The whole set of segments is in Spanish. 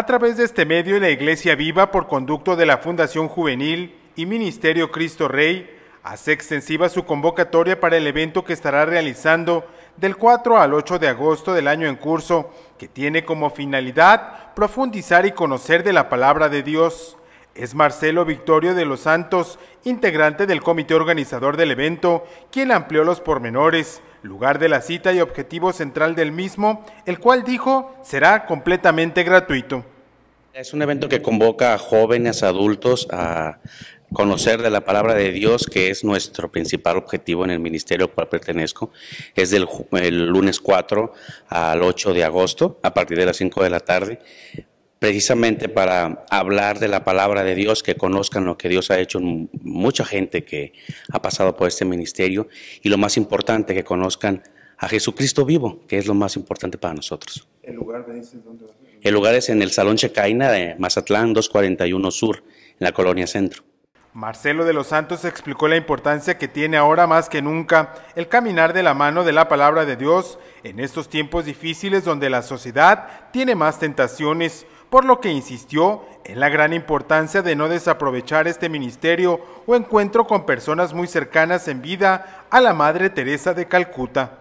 A través de este medio, la Iglesia Viva, por conducto de la Fundación Juvenil y Ministerio Cristo Rey, hace extensiva su convocatoria para el evento que estará realizando del 4 al 8 de agosto del año en curso, que tiene como finalidad profundizar y conocer de la palabra de Dios es Marcelo Victorio de los Santos, integrante del comité organizador del evento, quien amplió los pormenores, lugar de la cita y objetivo central del mismo, el cual dijo será completamente gratuito. Es un evento que convoca a jóvenes, adultos, a conocer de la palabra de Dios, que es nuestro principal objetivo en el ministerio al cual pertenezco. Es del lunes 4 al 8 de agosto, a partir de las 5 de la tarde precisamente para hablar de la palabra de Dios, que conozcan lo que Dios ha hecho en mucha gente que ha pasado por este ministerio y lo más importante, que conozcan a Jesucristo vivo, que es lo más importante para nosotros. ¿El lugar, es en el Salón Checaina de Mazatlán 241 Sur, en la Colonia Centro. Marcelo de los Santos explicó la importancia que tiene ahora más que nunca el caminar de la mano de la palabra de Dios en estos tiempos difíciles donde la sociedad tiene más tentaciones por lo que insistió en la gran importancia de no desaprovechar este ministerio o encuentro con personas muy cercanas en vida a la Madre Teresa de Calcuta.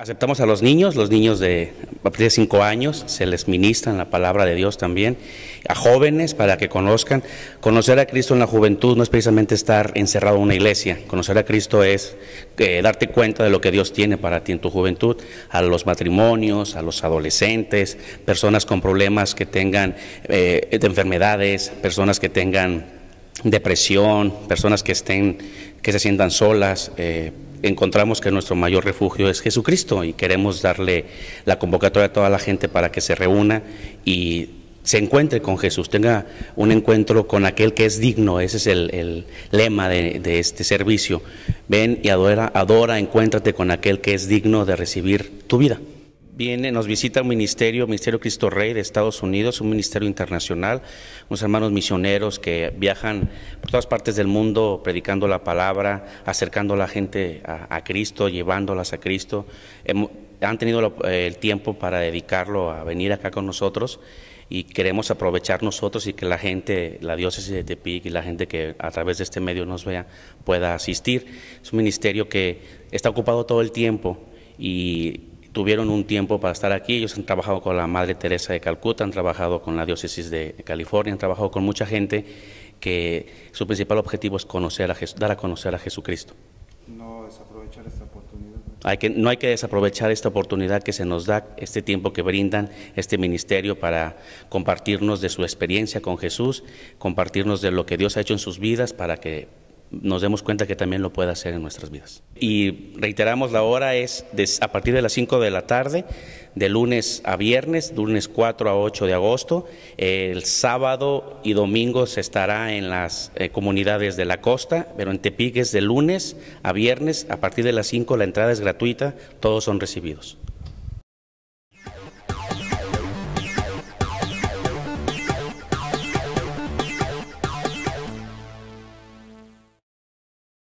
Aceptamos a los niños, los niños de a de 5 años, se les ministra la palabra de Dios también, a jóvenes para que conozcan. Conocer a Cristo en la juventud no es precisamente estar encerrado en una iglesia, conocer a Cristo es eh, darte cuenta de lo que Dios tiene para ti en tu juventud, a los matrimonios, a los adolescentes, personas con problemas que tengan eh, enfermedades, personas que tengan depresión, personas que estén, que se sientan solas, eh, encontramos que nuestro mayor refugio es Jesucristo y queremos darle la convocatoria a toda la gente para que se reúna y se encuentre con Jesús, tenga un encuentro con aquel que es digno, ese es el, lema de, de, este servicio. Ven y adora, adora, encuéntrate con aquel que es digno de recibir tu vida. Viene, nos visita un ministerio, Ministerio Cristo Rey de Estados Unidos, un ministerio internacional, unos hermanos misioneros que viajan por todas partes del mundo predicando la palabra, acercando a la gente a, a Cristo, llevándolas a Cristo. Han tenido el tiempo para dedicarlo a venir acá con nosotros y queremos aprovechar nosotros y que la gente, la diócesis de Tepic y la gente que a través de este medio nos vea pueda asistir. Es un ministerio que está ocupado todo el tiempo y tuvieron un tiempo para estar aquí. Ellos han trabajado con la Madre Teresa de Calcuta, han trabajado con la Diócesis de California, han trabajado con mucha gente que su principal objetivo es dar a conocer a Jesucristo. Hay que, no hay que desaprovechar esta oportunidad que se nos da, este tiempo que brindan este ministerio para compartirnos de su experiencia con Jesús, compartirnos de lo que Dios ha hecho en sus vidas para que nos demos cuenta que también lo puede hacer en nuestras vidas. Y reiteramos, la hora es a partir de las 5 de la tarde, de lunes a viernes, de lunes 4 a 8 de agosto. El sábado y domingo se estará en las eh, comunidades de la costa, pero en Tepic de lunes a viernes, a partir de las 5 la entrada es gratuita, todos son recibidos.